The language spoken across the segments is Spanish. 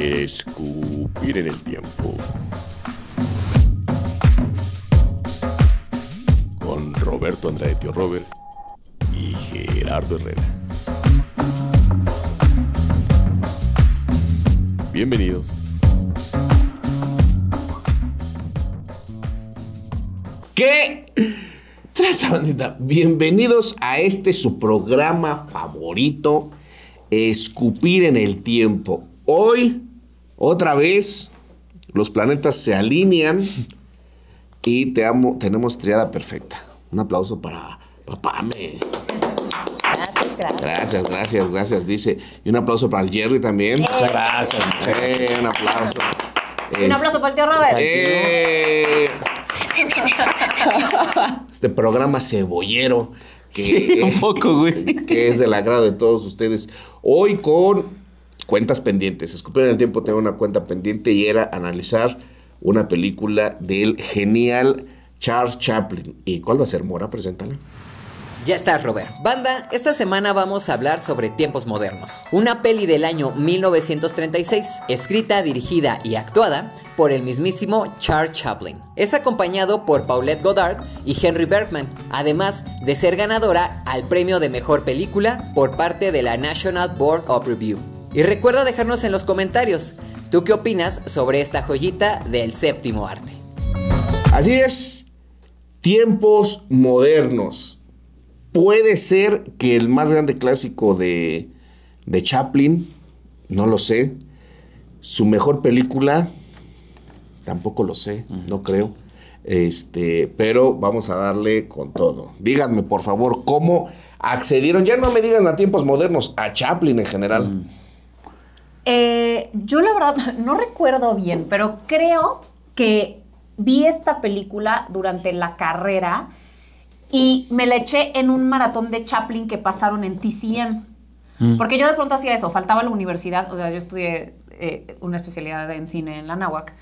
Escupir en el tiempo. Con Roberto Andrade Tío Robert y Gerardo Herrera. Bienvenidos. ¿Qué? Traza bandita, bienvenidos a este su programa favorito, Escupir en el Tiempo. Hoy otra vez, los planetas se alinean y te amo, tenemos triada perfecta. Un aplauso para papá Gracias, gracias. Gracias, gracias, gracias, dice. Y un aplauso para el Jerry también. Muchas gracias. un aplauso. un aplauso para el tío Robert. Eh. este programa cebollero. sí, un poco, güey. Que es del agrado de todos ustedes. Hoy con cuentas pendientes. Escupir en el tiempo tengo una cuenta pendiente y era analizar una película del genial Charles Chaplin. ¿Y cuál va a ser, Mora? Preséntala. Ya está, Robert. Banda, esta semana vamos a hablar sobre Tiempos Modernos, una peli del año 1936, escrita, dirigida y actuada por el mismísimo Charles Chaplin. Es acompañado por Paulette Goddard y Henry Bergman, además de ser ganadora al premio de mejor película por parte de la National Board of Review. Y recuerda dejarnos en los comentarios, ¿tú qué opinas sobre esta joyita del séptimo arte? Así es, tiempos modernos. Puede ser que el más grande clásico de, de Chaplin, no lo sé. Su mejor película, tampoco lo sé, no creo. Este, pero vamos a darle con todo. Díganme, por favor, cómo accedieron. Ya no me digan a tiempos modernos, a Chaplin en general. Mm. Eh, yo la verdad no recuerdo bien, pero creo que vi esta película durante la carrera y me la eché en un maratón de Chaplin que pasaron en TCM. Mm. Porque yo de pronto hacía eso, faltaba la universidad, o sea, yo estudié eh, una especialidad en cine en la NAWAC,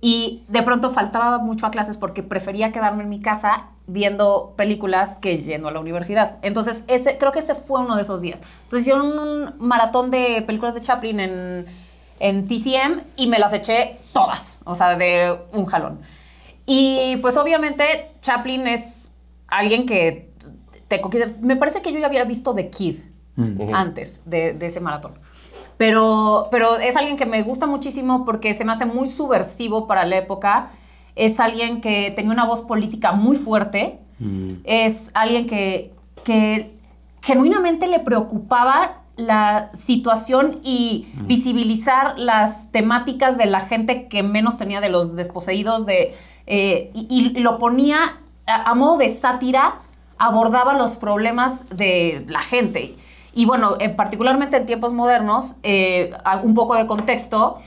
Y de pronto faltaba mucho a clases porque prefería quedarme en mi casa viendo películas que yendo a la universidad. Entonces, ese, creo que ese fue uno de esos días. Entonces hicieron un maratón de películas de Chaplin en, en TCM y me las eché todas, o sea, de un jalón. Y pues obviamente Chaplin es alguien que te, me parece que yo ya había visto The Kid mm. antes de, ese maratón. Pero, pero es alguien que me gusta muchísimo porque se me hace muy subversivo para la época es alguien que tenía una voz política muy fuerte, mm. es alguien que, que, genuinamente le preocupaba la situación y mm. visibilizar las temáticas de la gente que menos tenía de los desposeídos de, eh, y, lo ponía a, modo de sátira, abordaba los problemas de la gente. Y bueno, eh, particularmente en tiempos modernos, eh, un poco de contexto,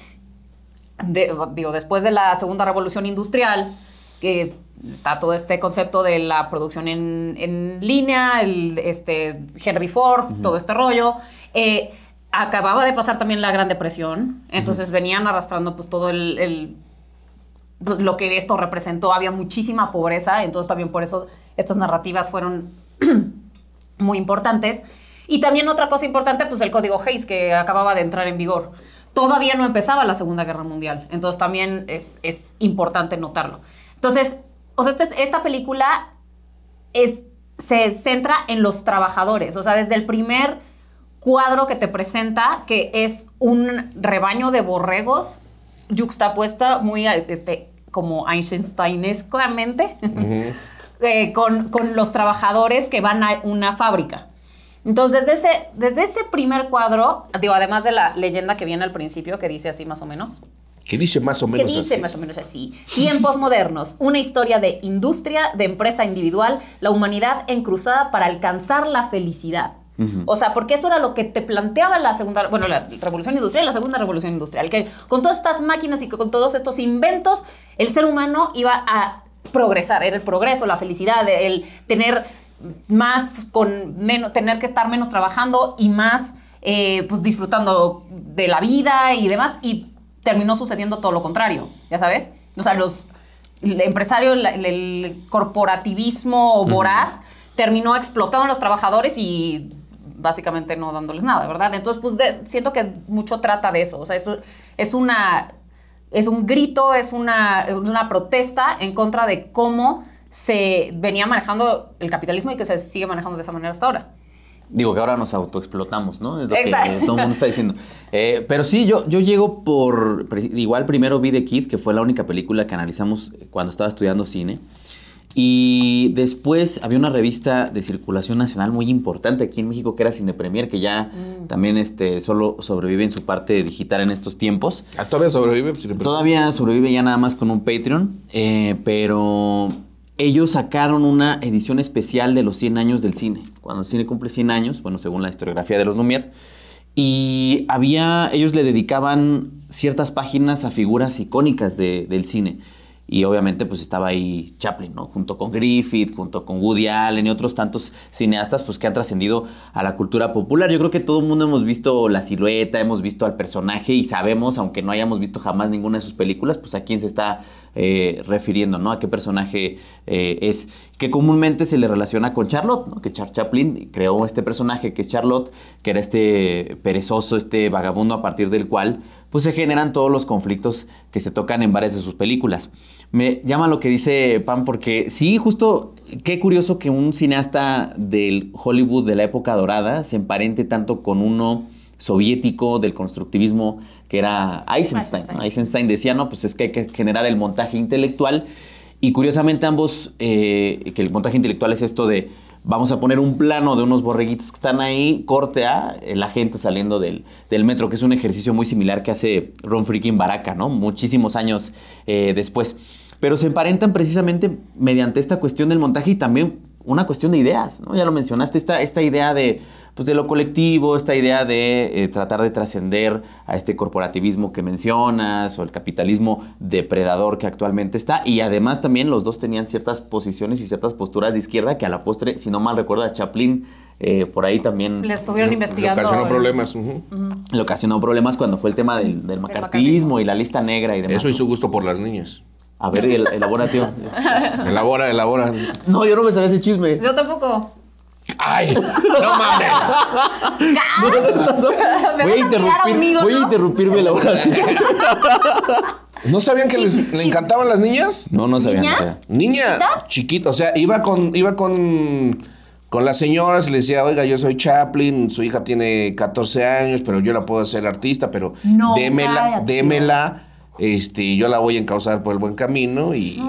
digo, después de la segunda revolución industrial, que está todo este concepto de la producción en, línea, el, este, Henry Ford, todo este rollo. Eh, acababa de pasar también la Gran Depresión, entonces venían arrastrando pues todo lo que esto representó, había muchísima pobreza, entonces también por eso estas narrativas fueron muy importantes. Y también otra cosa importante, pues el código Hayes que acababa de entrar en vigor todavía no empezaba la Segunda Guerra Mundial. Entonces también es, importante notarlo. Entonces, o este esta, película se centra en los trabajadores. O sea, desde el primer cuadro que te presenta, que es un rebaño de borregos yuxtapuesta muy este, como Einsteinescamente, eh, con, los trabajadores que van a una fábrica. Entonces, desde ese, desde ese primer cuadro, digo, además de la leyenda que viene al principio, que dice así más o menos, que dice más o menos así? que dice más o menos así. Tiempos modernos, una historia de industria, de empresa individual, la humanidad encruzada para alcanzar la felicidad. O sea, porque eso era lo que te planteaba la segunda, bueno, la revolución industrial, la segunda revolución industrial, que con todas estas máquinas y con todos estos inventos, el ser humano iba a progresar, era el progreso, la felicidad, el tener más con menos, tener que estar menos trabajando y más eh, pues disfrutando de la vida y demás. Y terminó sucediendo todo lo contrario, ya sabes. O sea, los, empresarios, el, corporativismo voraz terminó explotando a los trabajadores y básicamente no dándoles nada, ¿verdad? Entonces, pues siento que mucho trata de eso. O sea, eso es una es un grito, es una, una protesta en contra de cómo se venía manejando el capitalismo y que se sigue manejando de esa manera hasta ahora. Digo que ahora nos autoexplotamos, ¿no? Es lo que todo el mundo está diciendo. Eh, pero sí, yo, yo llego por. Igual primero vi The Kid, que fue la única película que analizamos cuando estaba estudiando cine. Y después había una revista de circulación nacional muy importante aquí en México que era Cine Premier, que ya mm. también este, solo sobrevive en su parte digital en estos tiempos. Ah, ¿Todavía sobrevive? Pues, todavía sobrevive ya nada más con un Patreon, eh, pero ellos sacaron una edición especial de los 100 años del cine. Cuando el cine cumple 100 años, bueno, según la historiografía de los Lumière, y había, ellos le dedicaban ciertas páginas a figuras icónicas del cine. Y obviamente pues estaba ahí Chaplin, ¿no? Junto con Griffith, junto con Woody Allen y otros tantos cineastas pues que han trascendido a la cultura popular. Yo creo que todo el mundo hemos visto la silueta, hemos visto al personaje y sabemos, aunque no hayamos visto jamás ninguna de sus películas, pues a quién se está eh, refiriendo, ¿no? A qué personaje eh, es, que comúnmente se le relaciona con Charlotte, ¿no? Que char Chaplin creó este personaje que es Charlotte, que era este perezoso, este vagabundo a partir del cual pues se generan todos los conflictos que se tocan en varias de sus películas. Me llama lo que dice Pam porque sí, justo qué curioso que un cineasta del Hollywood de la época dorada se emparente tanto con uno soviético del constructivismo que era Eisenstein. Eisenstein, decía, no, pues es que hay que generar el montaje intelectual. Y curiosamente ambos, eh, que el montaje intelectual es esto de vamos a poner un plano de unos borreguitos que están ahí, corte a eh, la gente saliendo del, metro, que es un ejercicio muy similar que hace Ron Freaking Baraka, ¿no? Muchísimos años eh, después. Pero se emparentan precisamente mediante esta cuestión del montaje y también una cuestión de ideas, Ya lo mencionaste, esta, esta idea de pues, de lo colectivo, esta idea de eh, tratar de trascender a este corporativismo que mencionas o el capitalismo depredador que actualmente está. Y además también los dos tenían ciertas posiciones y ciertas posturas de izquierda que a la postre, si no mal recuerdo, a Chaplin... Eh, por ahí también... Le estuvieron investigando. ocasionó problemas. Le ocasionó problemas cuando fue el tema del, del macartismo y la lista negra y demás. Eso y su gusto por las niñas. A ver, elabora, tío. elabora, elabora. No, yo no me sabía ese chisme. Yo tampoco. ¡Ay! ¡No mames! ¿Me voy, a interrumpir, voy a interrumpirme la oración. ¿No sabían que les, encantaban las niñas? No, no sabían. ¿Niñas? No o sea, iba con, iba con, con las señoras y le decía, oiga, yo soy Chaplin, su hija tiene 14 años, pero yo la puedo hacer artista, pero démela, démela. Este, yo la voy a encauzar por el buen camino y,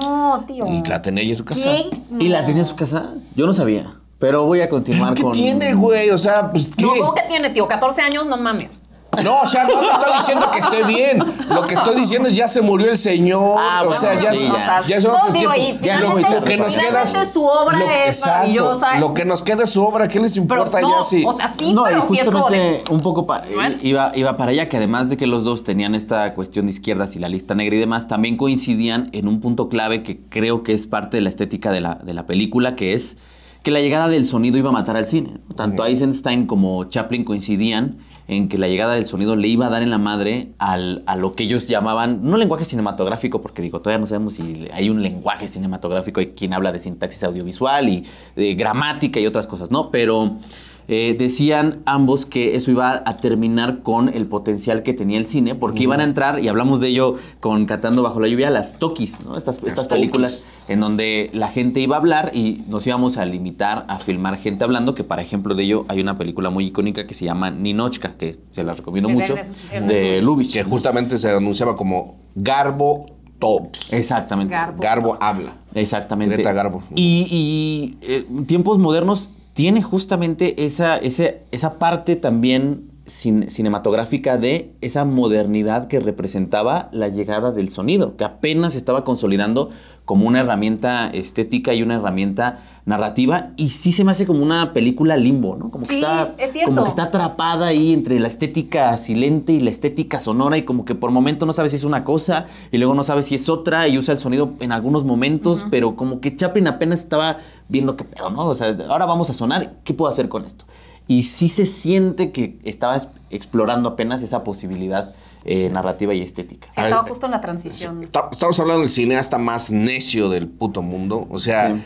la tenía en su casa. ¿Y la tenía en su casa? Yo no sabía. Pero voy a continuar con. ¿Qué tiene, güey? O sea, pues. ¿qué? No, ¿cómo que tiene, tío? 14 años, no mames. No, o sea, no te estoy diciendo que esté bien. Lo que estoy diciendo es ya se murió el señor. Ah, o sea, ya, ya. ya, no, digo, y ya lo, que nos queda es su obra es exacto, maravillosa. Lo que nos queda es su obra, ¿qué les importa ya sí? O sea, sí, pero sí es como de... un poco eh, iba, iba para allá que además de que los dos tenían esta cuestión de izquierdas y la lista negra y demás, también coincidían en un punto clave que creo que es parte de la estética de la, de la película, que es que la llegada del sonido iba a matar al cine. Tanto Eisenstein como Chaplin coincidían en que la llegada del sonido le iba a dar en la madre a lo que ellos llamaban, no lenguaje cinematográfico, porque digo, todavía no sabemos si hay un lenguaje cinematográfico, hay quien habla de sintaxis audiovisual y de eh, gramática y otras cosas, ¿no? Pero eh, decían ambos que eso iba a terminar con el potencial que tenía el cine, porque iban a entrar, y hablamos de ello con Catando Bajo la Lluvia, las Tokis, ¿no? Estas, estas películas en donde la gente iba a hablar y nos íbamos a limitar a filmar gente hablando, que para ejemplo de ello hay una película muy icónica que se llama Ninochka, que se la recomiendo mucho, de Lubitsch. Que justamente se anunciaba como Garbo Talks. Exactamente. Garbo, habla. Exactamente. Greta Garbo. Y, eh, tiempos modernos tiene justamente esa, esa parte también cinematográfica de esa modernidad que representaba la llegada del sonido, que apenas estaba consolidando como una herramienta estética y una herramienta narrativa y sí se me hace como una película limbo, ¿no? Como que, está, como que está atrapada ahí entre la estética silente y la estética sonora y como que por momento no sabes si es una cosa y luego no sabes si es otra y usa el sonido en algunos momentos, pero como que Chaplin apenas estaba viendo qué pedo, ¿no? O sea, ahora vamos a sonar, ¿qué puedo hacer con esto? Y sí se siente que estaba explorando apenas esa posibilidad eh, narrativa y estética. Sí, estaba justo en la transición. Estamos hablando del cineasta más necio del puto mundo. O sea,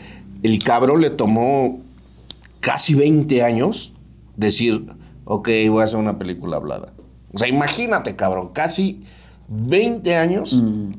el cabrón le tomó casi 20 años decir, ok, voy a hacer una película hablada. O sea, imagínate, cabrón, casi 20 años mm.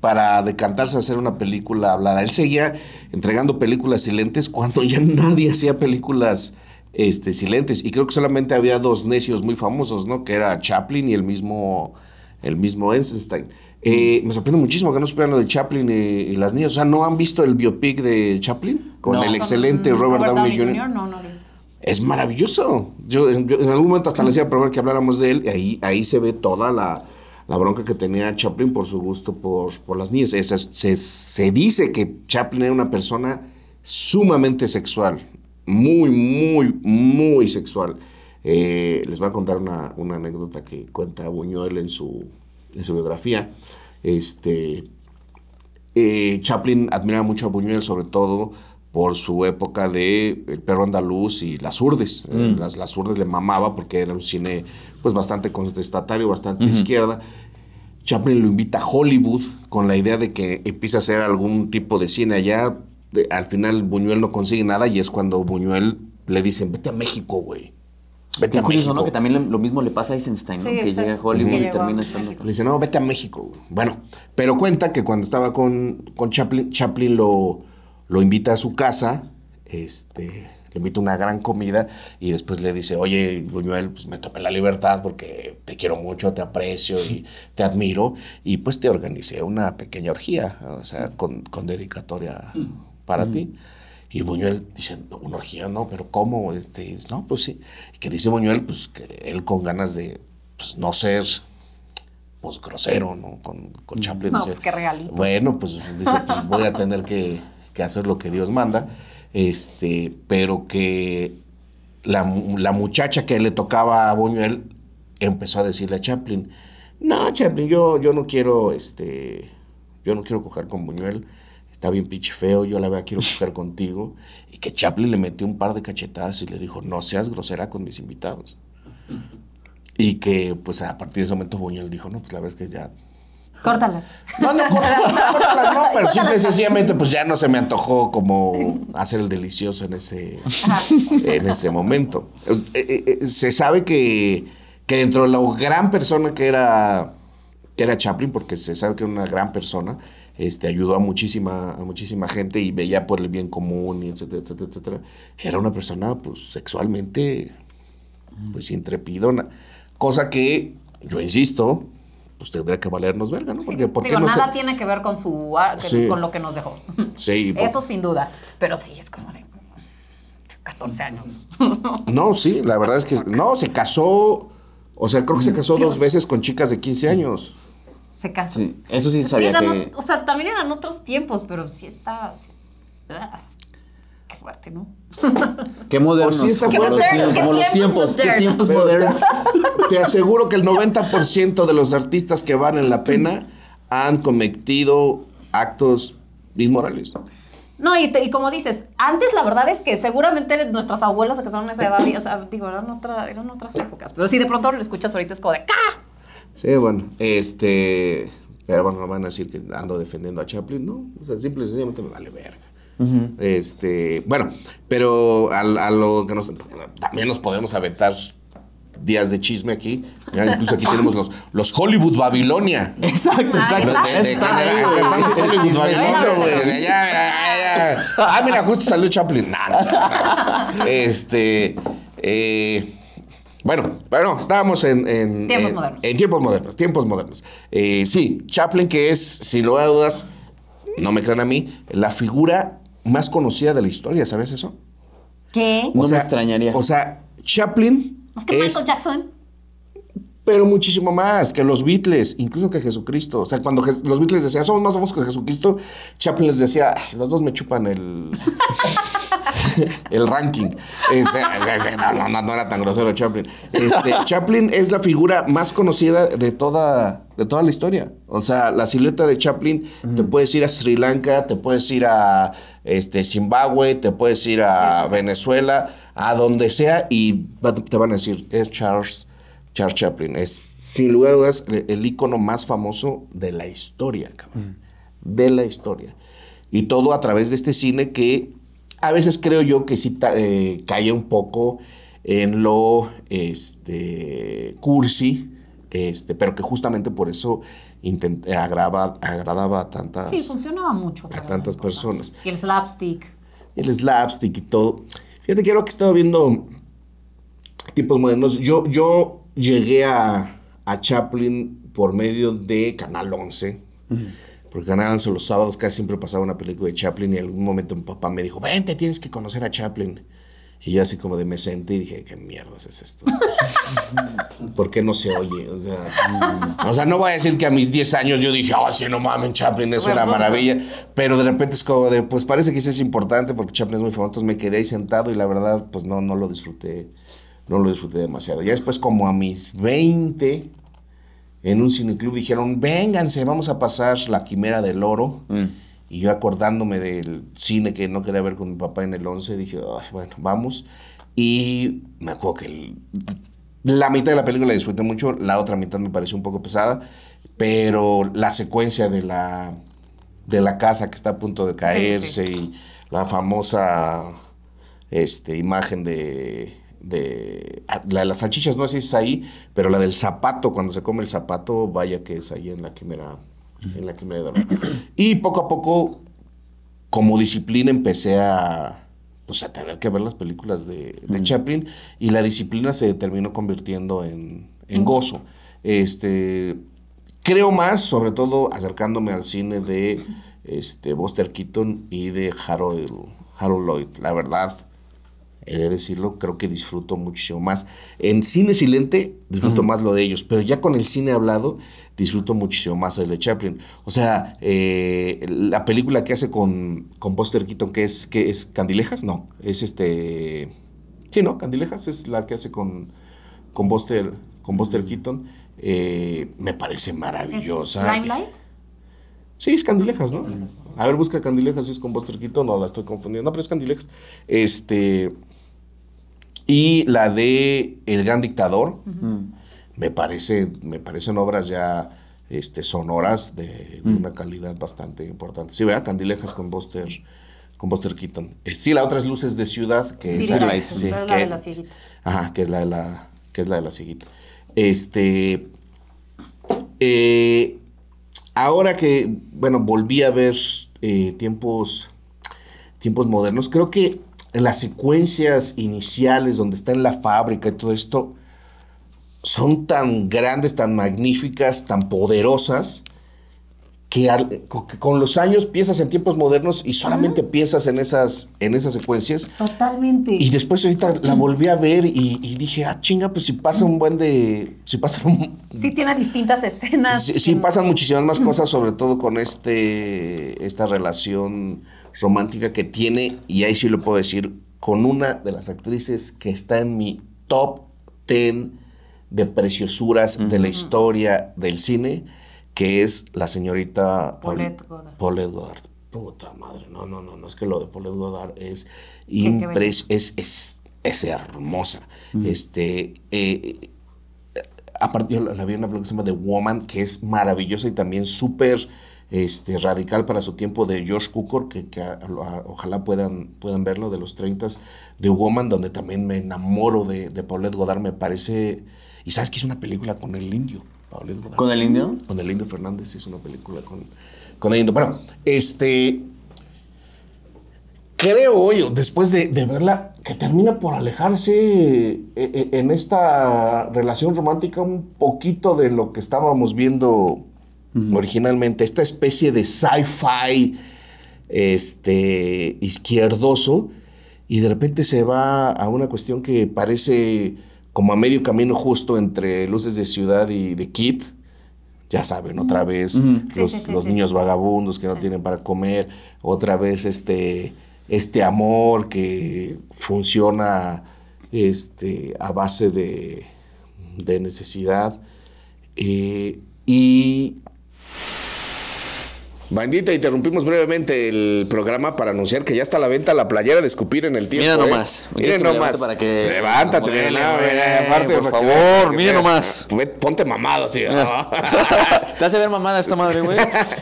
para decantarse a hacer una película hablada. Él seguía entregando películas silentes cuando ya nadie hacía películas este, silentes. Y creo que solamente había dos necios muy famosos, ¿no? Que era Chaplin y el mismo, el mismo Einstein. Eh, me sorprende muchísimo que no supieran lo de Chaplin y, las niñas. O sea, ¿no han visto el biopic de Chaplin? Con el excelente mm, Robert, Downey, Jr. No, no lo he visto. Es maravilloso. Yo, en algún momento hasta le hacía probar que habláramos de él y ahí, ahí se ve toda la la bronca que tenía Chaplin por su gusto por, por las niñas. se, dice que Chaplin era una persona sumamente sexual, muy, muy, muy sexual. Eh, les voy a contar una, anécdota que cuenta Buñuel en su, biografía. Este, eh, Chaplin admiraba mucho a Buñuel, sobre todo por su época de El perro andaluz y Las Urdes. Eh, mm. Las, las, Urdes le mamaba porque era un cine pues bastante contestatario, bastante izquierda. Chaplin lo invita a Hollywood con la idea de que empiece a hacer algún tipo de cine allá. al final Buñuel no consigue nada y es cuando Buñuel le dicen, vete a México, güey. Vete a México. ¿no? Que también lo mismo le pasa a Eisenstein, ¿no? que llega a Hollywood y termina estando... Le dice, no, vete a México. Güey. Bueno, pero cuenta que cuando estaba con, con Chaplin, Chaplin lo lo invita a su casa, este, le invita una gran comida y después le dice, oye, Buñuel, pues me tomé la libertad porque te quiero mucho, te aprecio y te admiro. Y pues te organicé una pequeña orgía, o sea, con, dedicatoria para mm. ti. Y Buñuel dice, una orgía, no, pero ¿cómo? Este, no, pues sí. Y que dice Buñuel, pues que él con ganas de pues, no ser pues grosero, ¿no? Con, con mm. Chaplin. Pues, bueno, pues dice, pues voy a tener que que hacer lo que Dios manda, este, pero que la, muchacha que le tocaba a Buñuel empezó a decirle a Chaplin, no, Chaplin, yo, yo no quiero, este, yo no quiero coger con Buñuel, está bien pinche feo, yo la verdad quiero coger contigo. Y que Chaplin le metió un par de cachetadas y le dijo, no seas grosera con mis invitados. Y que, pues, a partir de ese momento Buñuel dijo, no, pues la verdad es que ya Córtalas. No, no, córtalas, no, no, pero simple y sencillamente, pues ya no se me antojó como hacer el delicioso en ese, en ese momento. Eh, eh, eh, se sabe que, dentro de la gran persona que era, que era Chaplin, porque se sabe que era una gran persona, este, ayudó a muchísima, a muchísima gente y veía por el bien común, y etcétera, etcétera, etcétera. Era una persona, pues, sexualmente, pues, intrepidona. Cosa que, yo insisto, pues tendría que valernos verga, ¿no? Porque, nada tiene que ver con su con lo que nos dejó. Sí. Eso sin duda. Pero sí, es como de 14 años. No, sí, la verdad es que no, se casó, o sea, creo que se mm. casó dos veces con chicas de 15 años. Se casó. eso sí sabía que... O, sea, también eran otros tiempos, pero sí está... Ah, qué fuerte, ¿no? Qué modernos. Sí como, los tiempos, Qué tiempos modernos. Te aseguro que el 90% de los artistas que van en la pena han cometido actos inmorales. No, y, como dices, antes la verdad es que seguramente nuestras abuelas que son de esa edad, digo, eran, otras épocas. Pero si de pronto lo escuchas ahorita es como de ¡ca! ¡Ah!". Sí, bueno, este. Pero bueno, no van a decir que ando defendiendo a Chaplin, ¿no? O sea, simple y sencillamente me vale verga. Este, bueno, pero a, lo que nos también nos podemos aventar días de chisme aquí. incluso aquí tenemos los, Hollywood Babilonia. Exacto, exacto. Ah, mira, justo salió Chaplin. este. Eh, bueno, bueno, estábamos en, tiempos, modernos. tiempos modernos. tiempos eh, modernos, sí, Chaplin, que es, sin lugar a dudas, no me crean a mí, la figura más conocida de la historia, ¿sabes eso? ¿Qué? no me extrañaría. O sea, Chaplin. Es que Michael Jackson pero muchísimo más que los Beatles, incluso que Jesucristo. O sea, cuando los Beatles decían, somos más famosos que Jesucristo, Chaplin les decía, los dos me chupan el, el ranking. Este, no, no, no, era tan grosero Chaplin. Este, Chaplin es la figura más conocida de toda, de toda la historia. O sea, la silueta de Chaplin, te puedes ir a Sri Lanka, te puedes ir a este, Zimbabue, te puedes ir a Venezuela, a donde sea, y te van a decir, es Charles. Charles Chaplin. Es, sin lugar a dudas, e, el, ícono más famoso de la historia, cabrón. Mm. De la historia. Y todo a través de este cine que a veces creo yo que sí eh, cae un poco en lo este, cursi, este, pero que justamente por eso intenté, agradaba a tantas... Sí, funcionaba mucho. A tantas personas. Y el slapstick. El slapstick y todo. Fíjate que ahora que estaba viendo tipos modernos, yo, yo llegué a, Chaplin por medio de Canal 11. Porque Canal 11 los sábados casi siempre pasaba una película de Chaplin y en algún momento mi papá me dijo, vente, tienes que conocer a Chaplin. Y yo así como de me senté y dije, ¿qué mierdas es esto? ¿Por qué no se oye? O sea, no voy a decir que a mis 10 años yo dije, oh, sí, no mames, Chaplin es una maravilla. Pero de repente es como de, pues parece que sí es importante porque Chaplin es muy famoso. Entonces me quedé ahí sentado y la verdad, pues no, no lo disfruté no lo disfruté demasiado. Ya después, como a mis 20, en un club dijeron, vénganse, vamos a pasar La Quimera del Oro. Mm. Y yo acordándome del cine que no quería ver con mi papá en el 11, dije, bueno, vamos. Y me acuerdo que la mitad de la película la disfruté mucho, la otra mitad me pareció un poco pesada, pero la secuencia de la, de la casa que está a punto de caerse y la famosa este, imagen de de ah, las salchichas no sé si es ahí, pero la del zapato, cuando se come el zapato, vaya que es ahí en la quimera, en la quimera de Y poco a poco, como disciplina, empecé a pues a tener que ver las películas de, de mm. Chaplin y la disciplina se terminó convirtiendo en, gozo. Este, creo más, sobre todo acercándome al cine de este, Buster Keaton y de Harold, Harold Lloyd. La verdad, he de decirlo, creo que disfruto muchísimo más. En cine silente disfruto más lo de ellos, pero ya con el cine hablado disfruto muchísimo más el de Chaplin. O sea, eh, la película que hace con, con Buster Keaton, que es, que es Candilejas, no, es este... Sí, ¿no? Candilejas es la que hace con, con, Buster, con Buster Keaton. Eh, me parece maravillosa. ¿Limelight? Sí, es Candilejas, ¿no? A ver, busca Candilejas, si es con Buster Keaton, no la estoy confundiendo. No, pero es Candilejas. Este y la de El Gran Dictador. Mm. me, parece, me parecen obras ya este, sonoras de, mm. una calidad bastante importante. Sí, ¿verdad? Candilejas con Buster, con Keaton. Eh, sí, la otra es Luces de Ciudad, que es, la, que, de la Ajá, que es la de la, que es la, de la cieguita. Este. Eh, ahora que, bueno, volví a ver eh, tiempos, tiempos modernos, creo que las secuencias iniciales donde está en la fábrica y todo esto, son tan grandes, tan magníficas, tan poderosas, que, con los años piensas en tiempos modernos y solamente piensas en esas, en esas secuencias. Totalmente. Y después ahorita la volví a ver y, dije, ah, chinga, pues si pasa un buen de... Si pasa un, sí, tiene distintas escenas. Sí, pasan muchísimas más cosas, sobre todo con este, esta relación romántica que tiene, y ahí sí lo puedo decir, con una de las actrices que está en mi top 10 de preciosuras de la historia del cine, que es la señorita Paulette Edward. Paul Puta madre, no, no, no, no, es que lo de Paul Edward es, impres es, es, hermosa. Este, eh, aparte, yo la, la vi en una película que se llama The Woman, que es maravillosa y también súper este, radical para su tiempo de Josh Cukor, que, ojalá puedan, puedan verlo, de los 30 de Woman, donde también me enamoro de, de Paulette Godard, me parece... Y sabes que es una película con el indio, Paulette Godard. ¿Con el indio? Con el indio Fernández es una película con, con el indio. Bueno, este... Creo yo, después de, de verla, que termina por alejarse eh, eh, en esta relación romántica un poquito de lo que estábamos viendo originalmente, esta especie de sci-fi este, izquierdoso, y de repente se va a una cuestión que parece como a medio camino justo entre Luces de Ciudad y de Kid. Ya saben, otra vez los, niños vagabundos que no tienen para comer, otra vez este, este amor que funciona este, a base de, necesidad. Eh, y Bandita, interrumpimos brevemente el programa para anunciar que ya está a la venta la playera de escupir en el tiempo. Mira ¿eh? nomás. Eh. Mira nomás. Para que Levántate, aparte, por, favor. Mira nomás. Ponte mamado, así. Ah. te hace ver mamada esta madre, güey.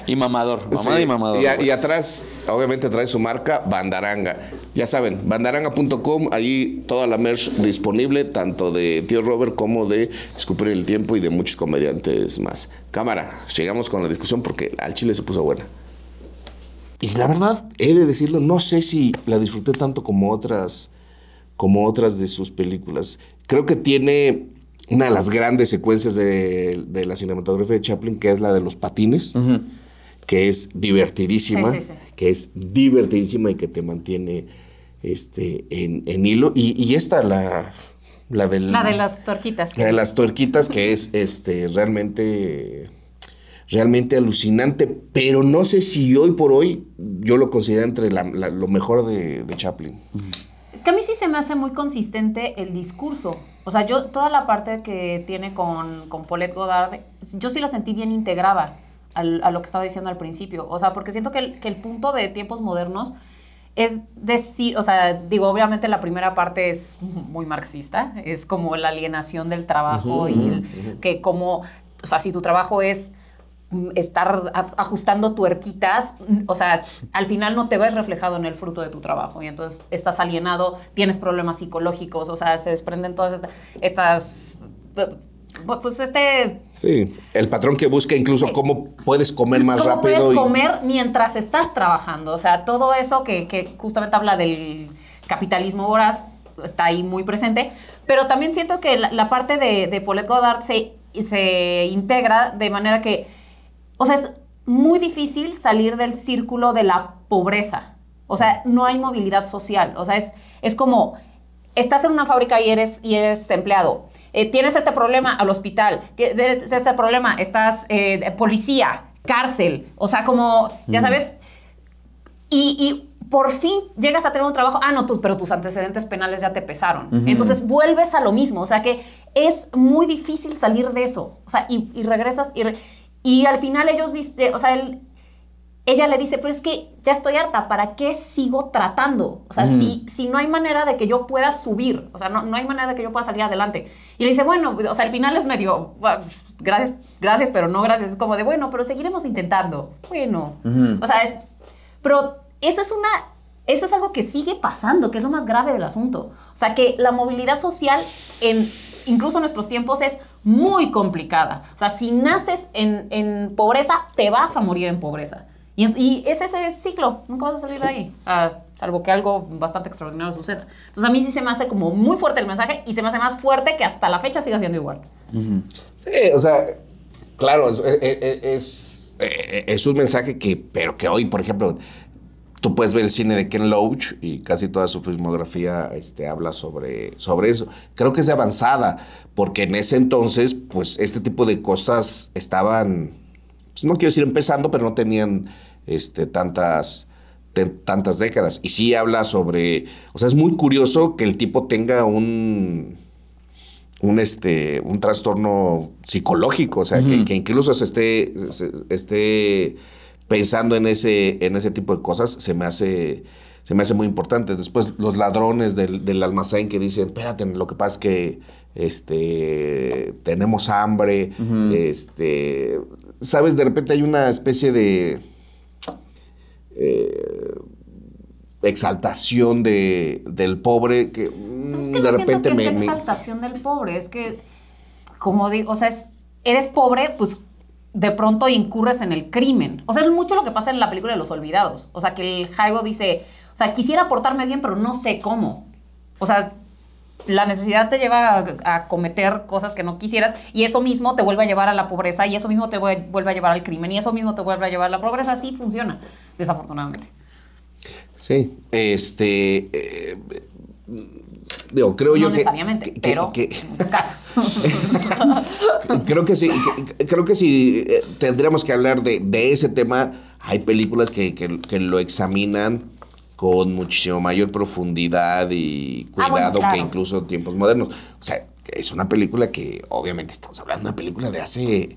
Y mamador. Mamada y mamador. y, atrás, obviamente, trae su marca Bandaranga. Ya saben, bandaranga.com, ahí toda la merch disponible, tanto de Tío Robert como de Escupir el Tiempo y de muchos comediantes más. Cámara, llegamos con la discusión porque al chile se puso buena. Y la verdad, he de decirlo, no sé si la disfruté tanto como otras, como otras de sus películas. Creo que tiene una de las grandes secuencias de, la cinematografía de Chaplin, que es la de los patines. que es divertidísima, que es divertidísima y que te mantiene este, en, en hilo. Y, y, esta, la, la, de las tuerquitas. La de las tuerquitas, que es este, realmente, realmente alucinante, pero no sé si hoy por hoy yo lo considero entre lo mejor de, Chaplin. Es que a mí sí se me hace muy consistente el discurso. O sea, yo toda la parte que tiene con, con Paulette Godard, yo sí la sentí bien integrada al, a lo que estaba diciendo al principio. O sea, porque siento que que el punto de tiempos modernos es decir, o sea, digo, obviamente la primera parte es muy marxista, es como la alienación del trabajo y que como, o sea, si tu trabajo es estar ajustando tuerquitas, mm, o sea, al final no te ves reflejado en el fruto de tu trabajo y entonces estás alienado, tienes problemas psicológicos, o sea, se desprenden todas estas, estas pues, pues este... Sí, el patrón que busca incluso cómo puedes comer más rápido. Puedes comer mientras estás trabajando, o sea, todo eso que, justamente habla del capitalismo horas está ahí muy presente, pero también siento que la, parte de, de Paulette Goddard se, integra de manera que, o sea, es muy difícil salir del círculo de la pobreza, o sea, no hay movilidad social, o sea, es, es como, estás en una fábrica y eres, y eres empleado eh, tienes este problema al hospital, tienes este problema, estás eh, policía, cárcel, o sea, como, ya mm. sabes, y, y, por fin llegas a tener un trabajo, ah, no, pero tus antecedentes penales ya te pesaron. Entonces vuelves a lo mismo, o sea que es muy difícil salir de eso, o sea, y, regresas y, y al final ellos, o sea, el, ella le dice, pero es que ya estoy harta, ¿para qué sigo tratando? O sea, mm. si, si no hay manera de que yo pueda subir, o sea, no, hay manera de que yo pueda salir adelante. Y le dice, bueno, o sea, al final es medio, gracias, gracias, pero no gracias. Es como de, bueno, pero seguiremos intentando. Bueno, o sea, es, pero eso es una, eso es algo que sigue pasando, que es lo más grave del asunto. O sea, que la movilidad social en incluso en nuestros tiempos es muy complicada. O sea, si naces en pobreza, te vas a morir en pobreza. Y, y, es ese ciclo, nunca vas a salir de ahí, salvo que algo bastante extraordinario suceda. Entonces a mí sí se me hace como muy fuerte el mensaje y se me hace más fuerte que hasta la fecha siga siendo igual. Sí, o sea, claro, es, es, un mensaje que, pero que hoy, por ejemplo, tú puedes ver el cine de Ken Loach y casi toda su filmografía este, habla sobre, sobre eso. Creo que es avanzada, porque en ese entonces, pues este tipo de cosas estaban no quiero decir empezando, pero no tenían este, tantas, tantas décadas. Y sí habla sobre, o sea, es muy curioso que el tipo tenga un, un, este, un trastorno psicológico, o sea, que, incluso se esté, esté pensando en ese, en ese tipo de cosas, se me hace se me hace muy importante. Después, los ladrones del, almacén que dicen, espérate, lo que pasa es que este, tenemos hambre, este, sabes, de repente hay una especie de eh, exaltación de, del pobre que, mm, pues es que de no que exaltación del pobre, es que, como digo, o sea, es, eres pobre, pues de pronto incurres en el crimen. O sea, es mucho lo que pasa en la película de Los Olvidados. O sea, que el Jaigo dice, o sea, quisiera portarme bien, pero no sé cómo. O sea, la necesidad te lleva a, cometer cosas que no quisieras y eso mismo te vuelve a llevar a la pobreza y eso mismo te vuelve a llevar al crimen y eso mismo te vuelve a llevar a la pobreza. Así funciona, desafortunadamente. Sí, este... yo eh, creo no yo necesariamente, que, pero que, casos. creo que sí, creo que sí eh, tendríamos que hablar de, ese tema. Hay películas que, que lo examinan con muchísimo mayor profundidad y ah, cuidado que incluso tiempos modernos. O sea, es una película que obviamente estamos hablando de una película de hace eh,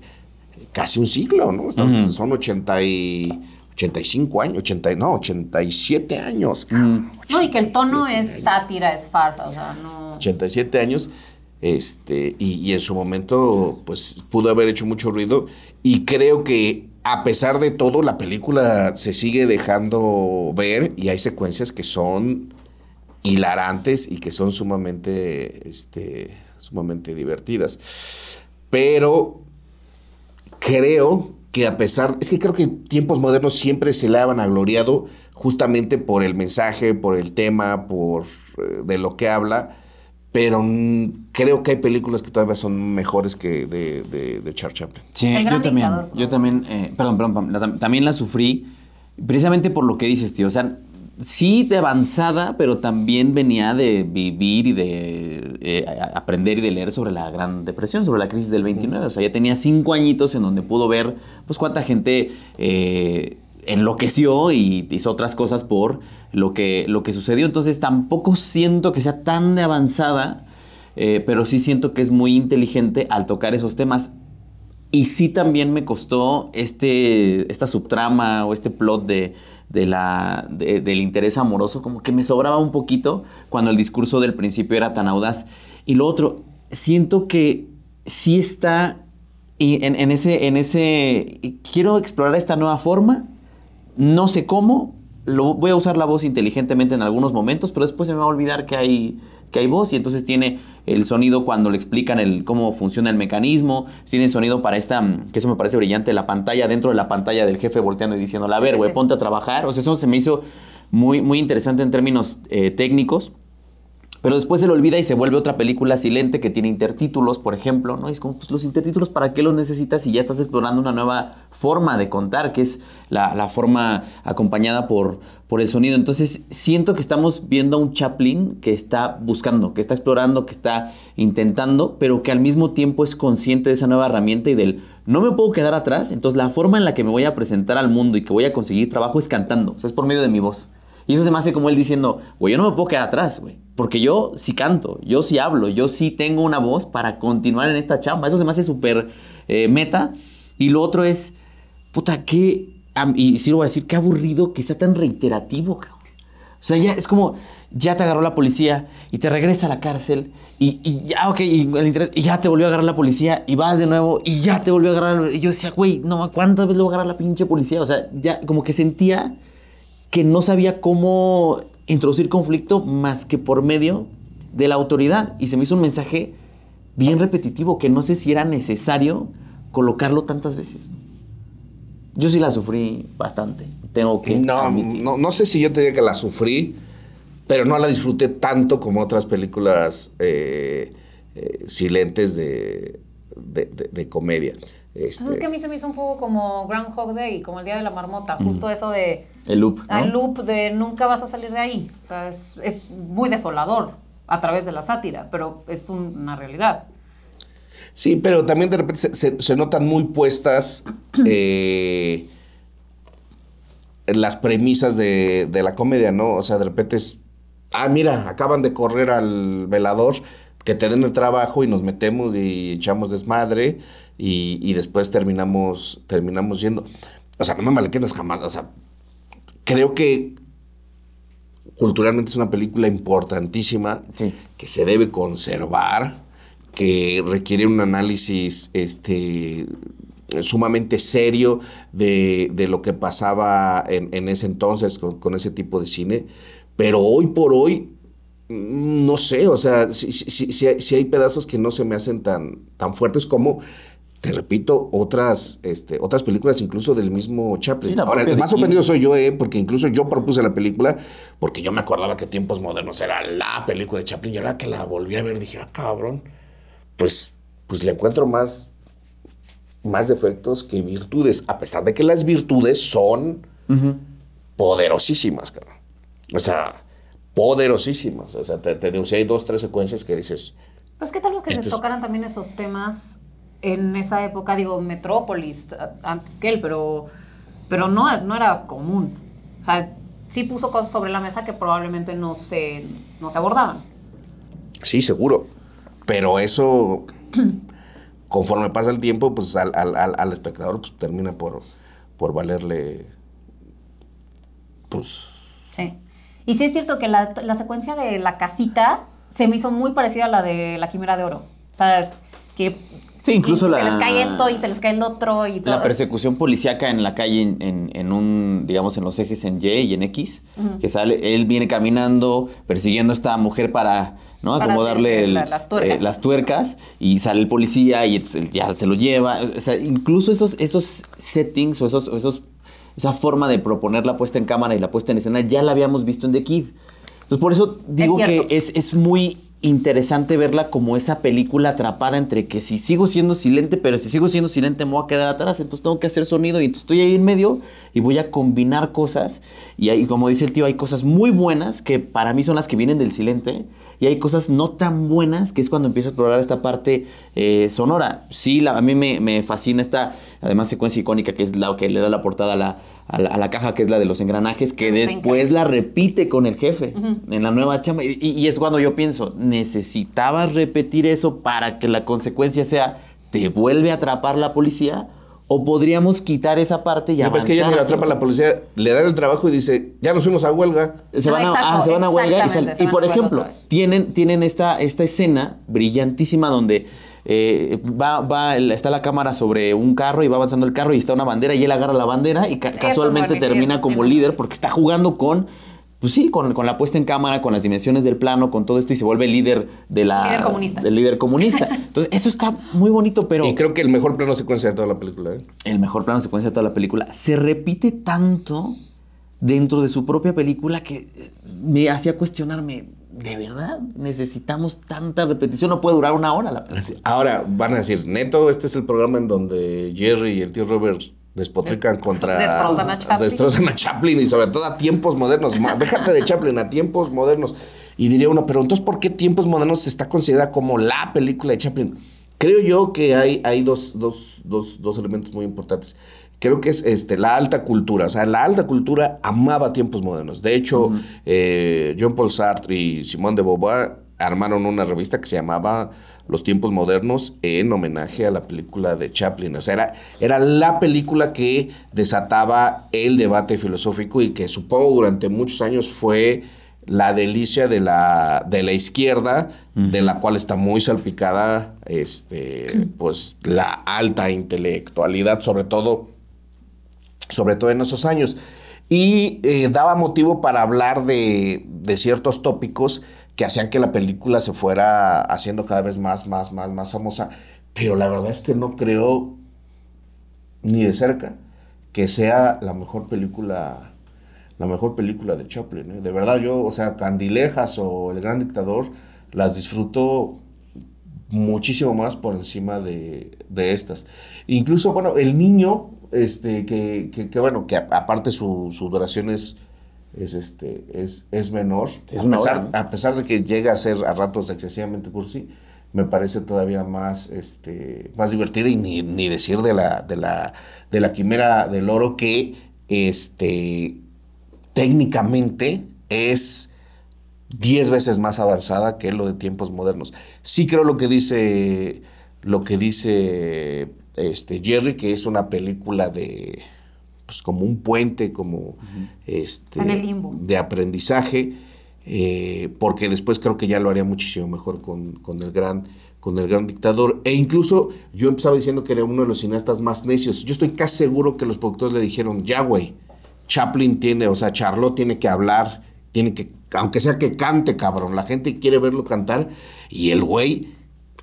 casi un siglo, ¿no? Estamos, ochenta Son y 85 años, 80, no, 87 años. Mm. no, y que el tono es sátira, es farsa, o sea, no... 87 años, este, y, y en su momento, pues, pudo haber hecho mucho ruido, y creo que a pesar de todo, la película se sigue dejando ver y hay secuencias que son hilarantes y que son sumamente, este, sumamente divertidas. Pero creo que a pesar, es que creo que tiempos modernos siempre se la a gloriado justamente por el mensaje, por el tema, por eh, de lo que habla pero creo que hay películas que todavía son mejores que de, de, Charles Chaplin. Sí, yo también, yo también, eh, perdón, perdón, también la sufrí precisamente por lo que dices, tío. O sea, sí de avanzada, pero también venía de vivir y de eh, aprender y de leer sobre la Gran Depresión, sobre la crisis del 29. O sea, ya tenía cinco añitos en donde pudo ver, pues, cuánta gente... Eh, enloqueció y hizo otras cosas por lo que, lo que sucedió. Entonces tampoco siento que sea tan avanzada, eh, pero sí siento que es muy inteligente al tocar esos temas. Y sí también me costó este, esta subtrama o este plot de, la, del interés amoroso, como que me sobraba un poquito cuando el discurso del principio era tan audaz. Y lo otro, siento que sí está en, en ese, en ese, quiero explorar esta nueva forma no sé cómo, lo, voy a usar la voz inteligentemente en algunos momentos, pero después se me va a olvidar que hay, que hay voz y entonces tiene el sonido cuando le explican el, cómo funciona el mecanismo, tiene sonido para esta, mm, que eso me parece brillante, la pantalla dentro de la pantalla del jefe volteando y diciendo, a ver, güey, ponte a trabajar, o sea, eso se me hizo muy, muy interesante en términos eh, técnicos. Pero después se lo olvida y se vuelve otra película silente que tiene intertítulos, por ejemplo, ¿no? Y es como, pues, los intertítulos, ¿para qué los necesitas si ya estás explorando una nueva forma de contar, que es la, forma acompañada por, por el sonido? Entonces, siento que estamos viendo a un Chaplin que está buscando, que está explorando, que está intentando, pero que al mismo tiempo es consciente de esa nueva herramienta y del no me puedo quedar atrás. Entonces, la forma en la que me voy a presentar al mundo y que voy a conseguir trabajo es cantando, o sea, es por medio de mi voz. Y eso se me hace como él diciendo, güey, yo no me puedo quedar atrás, güey. Porque yo sí canto, yo sí hablo, yo sí tengo una voz para continuar en esta chamba. Eso se me hace súper eh, meta. Y lo otro es, puta, qué, y sí lo voy a decir, qué aburrido que sea tan reiterativo, cabrón. O sea, ya es como, ya te agarró la policía y te regresa a la cárcel y, ya, ok, y, ya te volvió a agarrar la policía y vas de nuevo y ya te volvió a agarrar. Y yo decía, güey, no, ¿cuántas veces lo voy a agarrar la pinche policía? O sea, ya como que sentía que no sabía cómo introducir conflicto más que por medio de la autoridad. Y se me hizo un mensaje bien repetitivo, que no sé si era necesario colocarlo tantas veces. Yo sí la sufrí bastante, tengo que... No, no, sé si yo te diría que la sufrí, pero no la disfruté tanto como otras películas eh, eh, silentes de comedia. Entonces este, es que a mí se me hizo un juego como Groundhog Day, como el Día de la Marmota, justo eso de... El loop. El loop de nunca vas a salir de ahí. O sea, es, muy desolador a través de la sátira, pero es una realidad. Sí, pero también de repente se, notan muy puestas eh, las premisas de, de la comedia, ¿no? O sea, de repente es, ah, mira, acaban de correr al velador que te den el trabajo y nos metemos y echamos desmadre y, después terminamos, terminamos yendo. O sea, no me malentiendas jamás. O sea, creo que culturalmente es una película importantísima que se debe conservar, que requiere un análisis este, sumamente serio de, lo que pasaba en, en ese entonces con, ese tipo de cine. Pero hoy por hoy no sé, o sea, si, si, si, hay pedazos que no se me hacen tan, tan fuertes como, te repito, otras, este, otras películas incluso del mismo Chaplin. Ahora, el más sorprendido soy yo, eh, porque incluso yo propuse la película, porque yo me acordaba que Tiempos Modernos era la película de Chaplin, y ahora que la volví a ver dije, ah, cabrón, pues, pues le encuentro más, más defectos que virtudes, a pesar de que las virtudes son poderosísimas, cabrón. O sea poderosísimas. O sea, te, te si hay dos, tres secuencias que dices. Pues qué tal los que se tocaran también esos temas en esa época, digo, Metrópolis, antes que él, pero, pero no, no era común. O sea, sí puso cosas sobre la mesa que probablemente no se, abordaban. Sí, seguro. Pero eso, conforme pasa el tiempo, pues al, espectador pues, termina por, por valerle, pues... Sí. Y sí es cierto que la, secuencia de la casita se me hizo muy parecida a la de la Quimera de Oro. O sea, que Se les cae esto y se les cae el otro y todo. La persecución policíaca en la calle, en, un, digamos, en los ejes en Y y en X, que sale, él viene caminando, persiguiendo a esta mujer para, ¿no? acomodarle eh, las, tuercas. y sale el policía y ya se lo lleva. O sea, incluso esos, esos settings o esos esa forma de proponer la puesta en cámara y la puesta en escena ya la habíamos visto en The Kid. Entonces, por eso digo que es, es muy interesante verla como esa película atrapada entre que si sigo siendo silente, pero si sigo siendo silente me voy a quedar atrás, entonces tengo que hacer sonido y estoy ahí en medio y voy a combinar cosas. Y ahí, como dice el tío, hay cosas muy buenas que para mí son las que vienen del silente y hay cosas no tan buenas que es cuando empiezo a explorar esta parte eh, sonora. Sí, a mí me, fascina esta, además, secuencia icónica que es la que le da la portada a la, caja, que es la de los engranajes, que ah, después la repite con el jefe en la nueva chamba. y es cuando yo pienso, necesitabas repetir eso para que la consecuencia sea, te vuelve a atrapar la policía o podríamos quitar esa parte y No, pues es que ella ni la atrapa la policía, le da el trabajo y dice, ya nos fuimos a huelga. Se ah, van, a, ah, huelga y, y por ejemplo, tienen, tienen esta, esta escena brillantísima donde eh, va, va, está la cámara sobre un carro y va avanzando el carro y está una bandera y él agarra la bandera y casualmente termina como líder porque está jugando con pues sí, con, la puesta en cámara, con las dimensiones del plano, con todo esto, y se vuelve líder de la, del líder comunista. Entonces, eso está muy bonito, pero... Y creo que el mejor plano secuencia de toda la película. ¿eh? El mejor plano secuencia de toda la película. Se repite tanto dentro de su propia película que eh, me hacía cuestionarme, ¿de verdad necesitamos tanta repetición? No puede durar una hora la película. Ahora, van a decir, neto, este es el programa en donde Jerry y el tío Robert despotrican contra. Destrozan a Chaplin. Destrozan a Chaplin y sobre todo a tiempos modernos. Déjate de Chaplin, a tiempos modernos. Y diría uno, pero entonces, ¿por qué tiempos modernos está considerada como la película de Chaplin? Creo yo que hay, hay dos, dos, elementos muy importantes creo que es este, la alta cultura. O sea, la alta cultura amaba tiempos modernos. De hecho, John eh, Paul Sartre y Simone de Beauvoir armaron una revista que se llamaba los tiempos modernos en homenaje a la película de Chaplin. O sea, era, era la película que desataba el debate filosófico y que supongo durante muchos años fue la delicia de la, de la izquierda, de la cual está muy salpicada este, pues, la alta intelectualidad, sobre todo, sobre todo en esos años. Y eh, daba motivo para hablar de, de ciertos tópicos que hacían que la película se fuera haciendo cada vez más, más, más, más famosa. Pero la verdad es que no creo ni de cerca que sea la mejor película, la mejor película de Chaplin. ¿eh? De verdad, yo, o sea, Candilejas o El Gran Dictador, las disfruto muchísimo más por encima de, de estas. Incluso, bueno, el niño, este, que, que, bueno, que aparte su duración es es, este, es, es menor, a, pesar, de que llega a ser a ratos excesivamente por sí me parece todavía más, este, más divertida y ni, decir de la, de, la, de la quimera del oro que este, técnicamente es 10 veces más avanzada que lo de tiempos modernos. Sí creo lo que dice, lo que dice este, Jerry, que es una película de pues, como un puente, como este, de aprendizaje, eh, porque después creo que ya lo haría muchísimo mejor con, el gran, con el gran dictador. E incluso yo empezaba diciendo que era uno de los cineastas más necios. Yo estoy casi seguro que los productores le dijeron, ya güey, Chaplin tiene, o sea, Charlot tiene que hablar, tiene que, aunque sea que cante, cabrón, la gente quiere verlo cantar, y el güey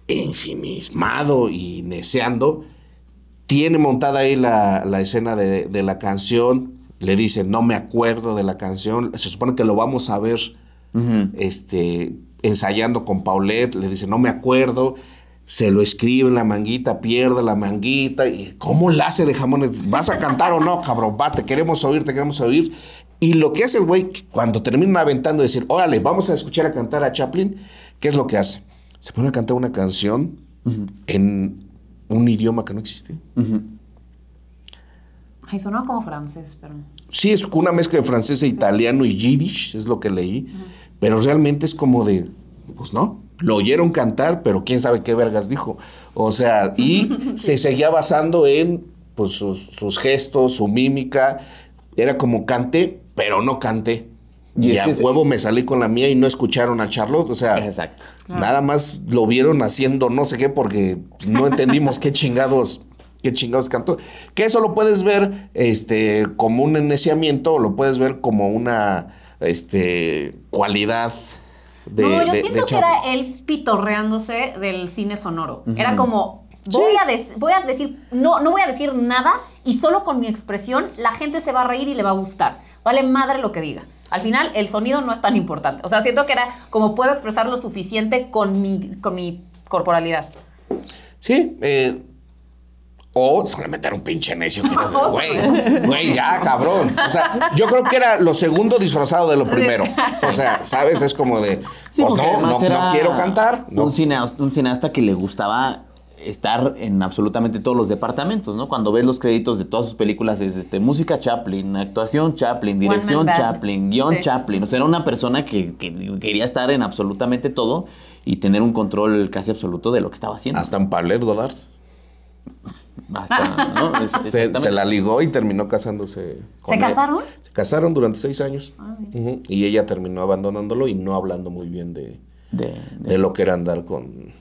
ensimismado y neceando, tiene montada ahí la, escena de, la canción, le dice, no me acuerdo de la canción, se supone que lo vamos a ver este, ensayando con Paulette, le dice, no me acuerdo, se lo escribe en la manguita, pierde la manguita, y ¿cómo la hace de jamones? ¿Vas a cantar o no, cabrón? Va, te queremos oír, te queremos oír. Y lo que hace el güey, cuando termina aventando, decir, órale, vamos a escuchar a cantar a Chaplin, ¿qué es lo que hace? Se pone a cantar una canción en un idioma que no existe. como francés, pero... Sí, es una mezcla de francés e italiano y yiddish, es lo que leí, pero realmente es como de, pues no, lo oyeron cantar, pero quién sabe qué vergas dijo. O sea, y se seguía basando en pues, sus, sus gestos, su mímica, era como cante, pero no cante. Y, este es que huevo me salí con la mía y no escucharon a Charlotte, o sea, ah. nada más lo vieron haciendo no sé qué porque no entendimos qué chingados qué chingados cantó. Que eso lo puedes ver este como un o lo puedes ver como una este cualidad de, no, yo siento que era él pitorreándose del cine sonoro. Era como, voy, a voy a decir, no, no voy a decir nada y solo con mi expresión la gente se va a reír y le va a gustar. Vale madre lo que diga. Al final, el sonido no es tan importante. O sea, siento que era como puedo expresar lo suficiente con mi, con mi corporalidad. Sí, eh, o solamente era un pinche necio. güey, güey, ya, cabrón. O sea, yo creo que era lo segundo disfrazado de lo primero. O sea, ¿sabes? Es como de, pues no, no, quiero cantar. un cineasta que le gustaba estar en absolutamente todos los departamentos, ¿no? Cuando ves los créditos de todas sus películas es este, música Chaplin, actuación Chaplin, dirección Chaplin, guión Chaplin. O sea, era una persona que, quería estar en absolutamente todo y tener un control casi absoluto de lo que estaba haciendo. Hasta en Palet Godard. Hasta, ¿no? se, la ligó y terminó casándose. Con ¿Se casaron? Se casaron durante seis años. Ah, y ella terminó abandonándolo y no hablando muy bien de, lo que era andar con,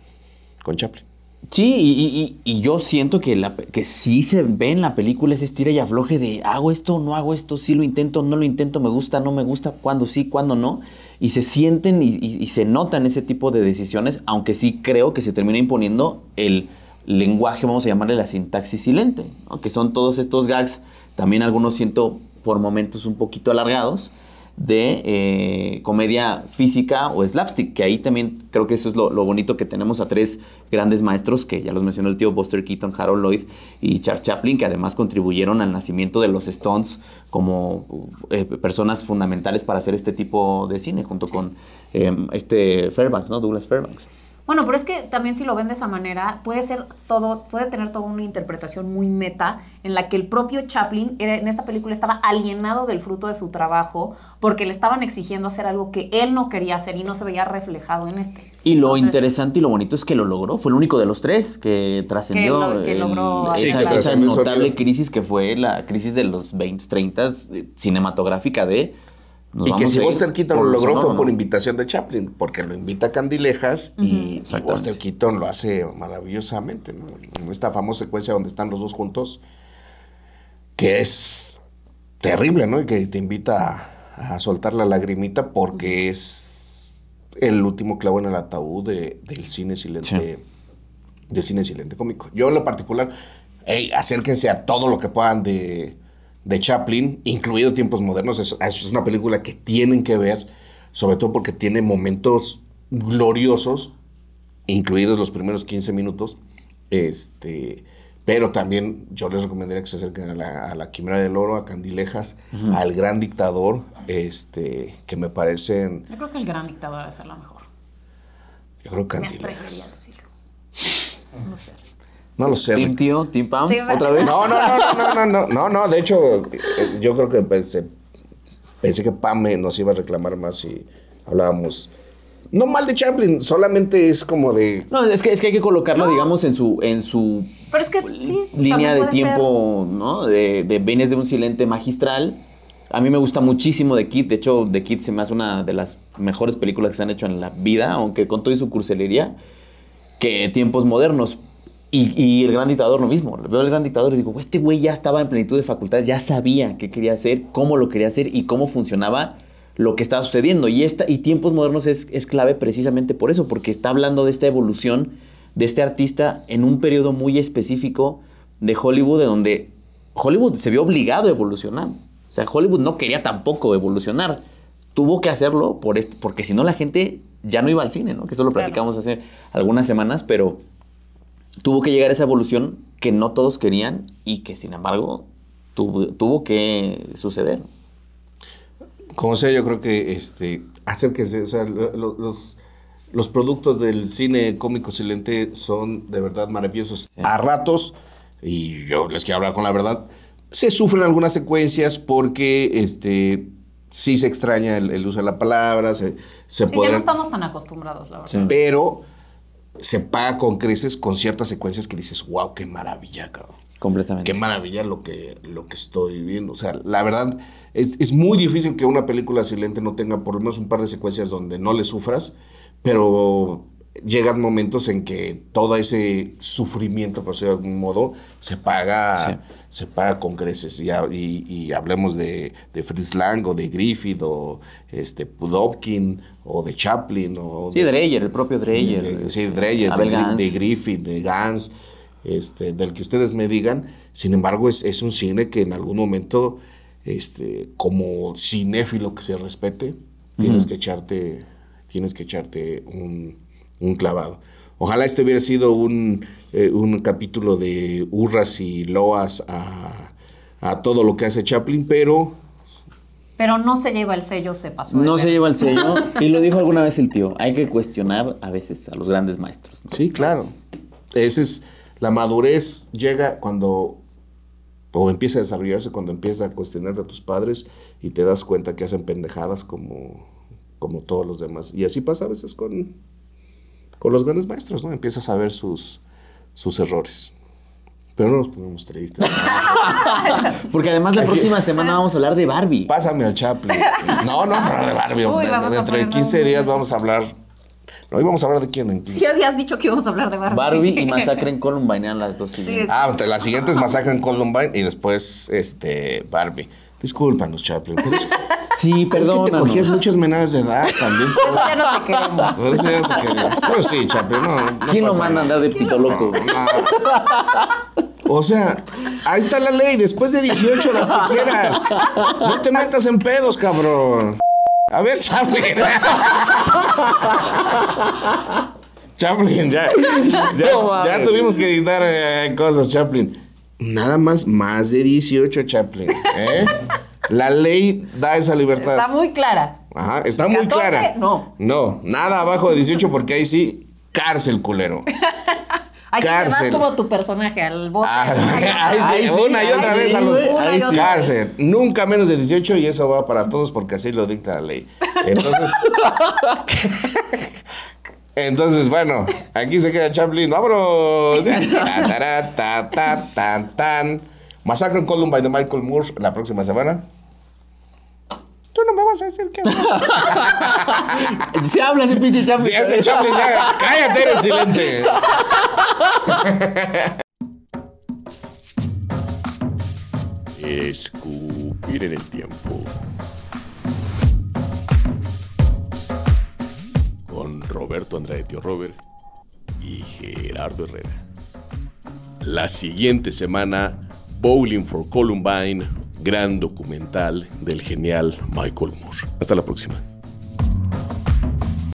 con Chaplin. Sí, y, yo siento que, la, que sí se ve en la película ese estira y afloje de hago esto, no hago esto, sí lo intento, no lo intento, me gusta, no me gusta, cuando sí, cuando no. Y se sienten y, se notan ese tipo de decisiones, aunque sí creo que se termina imponiendo el lenguaje, vamos a llamarle la sintaxis silente, Aunque son todos estos gags, también algunos siento por momentos un poquito alargados, de eh, comedia física o slapstick, que ahí también creo que eso es lo, bonito que tenemos a tres grandes maestros, que ya los mencionó el tío Buster Keaton, Harold Lloyd y Charles Chaplin, que además contribuyeron al nacimiento de los Stones como eh, personas fundamentales para hacer este tipo de cine, junto con em, este Fairbanks, ¿no? Douglas Fairbanks. Bueno, pero es que también si lo ven de esa manera, puede ser todo, puede tener toda una interpretación muy meta en la que el propio Chaplin en esta película estaba alienado del fruto de su trabajo porque le estaban exigiendo hacer algo que él no quería hacer y no se veía reflejado en este. Y lo interesante y lo bonito es que lo logró. Fue el único de los tres que trascendió esa, notable crisis que fue la crisis de los 20, 30 eh, cinematográfica de y que si Buster Keaton lo logró fue por invitación de Chaplin, porque lo invita a Candilejas y, Buster Keaton lo hace maravillosamente. En esta famosa secuencia donde están los dos juntos, que es terrible, ¿no? Y que te invita a, soltar la lagrimita porque es el último clavo en el ataúd del cine silente. Del cine silente cómico. Yo en lo particular, hey, acérquense a todo lo que puedan de, de Chaplin, incluido Tiempos Modernos. Es, es una película que tienen que ver, sobre todo porque tiene momentos gloriosos, incluidos los primeros 15 minutos. Este, pero también yo les recomendaría que se acerquen a la, Quimera del Oro, a Candilejas, al Gran Dictador, este, que me parecen... Yo creo que el Gran Dictador debe ser la mejor. Yo creo que Candilejas. No sé. No lo sé. Tim tío, Tim Pam, otra vez. No, no, no, no, no, no, no, de hecho, eh, yo creo que pensé, pensé que Pam nos iba a reclamar más si hablábamos. No mal de Chaplin, solamente es como de. No, es que, es que hay que colocarlo, digamos, en su, en su Pero es que, línea de tiempo, ¿no? De, de de un silente magistral. A mí me gusta muchísimo The Kid. De hecho, The Kid se me hace una de las mejores películas que se han hecho en la vida, aunque con todo y su curselería, que tiempos modernos y, el gran dictador lo mismo. Veo al gran dictador y digo, este güey ya estaba en plenitud de facultades, ya sabía qué quería hacer, cómo lo quería hacer y cómo funcionaba lo que estaba sucediendo. Y, esta, y tiempos modernos es, clave precisamente por eso, porque está hablando de esta evolución de este artista en un periodo muy específico de Hollywood, de donde Hollywood se vio obligado a evolucionar. O sea, Hollywood no quería tampoco evolucionar. Tuvo que hacerlo por porque si no la gente ya no iba al cine, ¿no? Que eso lo platicamos hace algunas semanas, pero tuvo que llegar esa evolución que no todos querían y que sin embargo tuvo, que suceder. Como sea, yo creo que este, o los, los, productos del cine cómico silente son de verdad maravillosos a ratos, y yo les quiero hablar con la verdad, se sufren algunas secuencias porque este, sí se extraña el, uso de la palabra, se, se ya no estamos tan acostumbrados, la verdad. Pero se paga con creces con ciertas secuencias que dices, wow, qué maravilla, cabrón. Completamente. Qué maravilla lo que, lo que estoy viendo. O sea, la verdad, es, muy difícil que una película silente no tenga por lo menos un par de secuencias donde no le sufras, pero llegan momentos en que todo ese sufrimiento, por decirlo de algún modo, se paga se paga con creces. Y, hablemos de, de Fritz Lang o de Griffith o este, Pudovkin o de Chaplin. O sí, Dreyer, el propio Dreyer. sí, este, Dreyer, de, Griffith, de Gans, este, del que ustedes me digan. Sin embargo, es, un cine que en algún momento, este, como cinéfilo que se respete, tienes que echarte, tienes que echarte un, un clavado. Ojalá este hubiera sido eh, un, capítulo de hurras y loas a, todo lo que hace Chaplin, pero pero no se lleva el sello, se pasó. no se lleva el sello. Y lo dijo alguna vez el tío, hay que cuestionar a veces a los grandes maestros. Sí, claro. es la madurez llega cuando o empieza a desarrollarse cuando empieza a cuestionar a tus padres y te das cuenta que hacen pendejadas como como todos los demás. Y así pasa a veces con con los grandes maestros, ¿no? Empiezas a ver sus, sus errores. Pero no nos ponemos tristes. Porque además la próxima semana vamos a hablar de Barbie. Pásame al Chaplin. No, no vamos a hablar de Barbie. dentro de 15 días vamos a hablar. Hoy vamos a hablar de quién. En... Sí, habías dicho que íbamos a hablar de Barbie. Barbie y Masacre en Columbine eran las dos siguientes. ah, la siguiente es Masacre en Columbine y después este, Barbie. Discúlpanos, Chaplin. sí, perdón. Es que te cogías muchas menadas de edad también. Pues ya no te queremos. Pero, sí, sí, Chaplin, no, no ¿Quién nos manda a andar de pito loco? o sea, ahí está la ley. Después de 18, las que quieras. No te metas en pedos, cabrón. A ver, Chaplin. Chaplin, ya, ya, tuvimos que editar eh, cosas, Chaplin. Nada más, más de 18, Chaplin. ¿eh? La ley da esa libertad. Está muy clara. Ajá, está muy clara. No. No, nada abajo de 18 porque ahí sí, cárcel, culero. Ahí cárcel. vas como tu personaje al bote. Ah, ahí sí, una y otra vez a los ahí cárcel. Nunca menos de 18 y eso va para todos porque así lo dicta la ley. Entonces entonces, bueno, aquí se queda Chaplin. ¡Vámonos! Masacre en Columbine de Michael Moore la próxima semana. Tú no me vas a decir qué? Se habla ese pinche Chaplin. este Chaplin Cállate, eres silente. Escupir en el tiempo. Roberto Andrade Tío Robert y Gerardo Herrera. La siguiente semana, Bowling for Columbine, gran documental del genial Michael Moore. Hasta la próxima.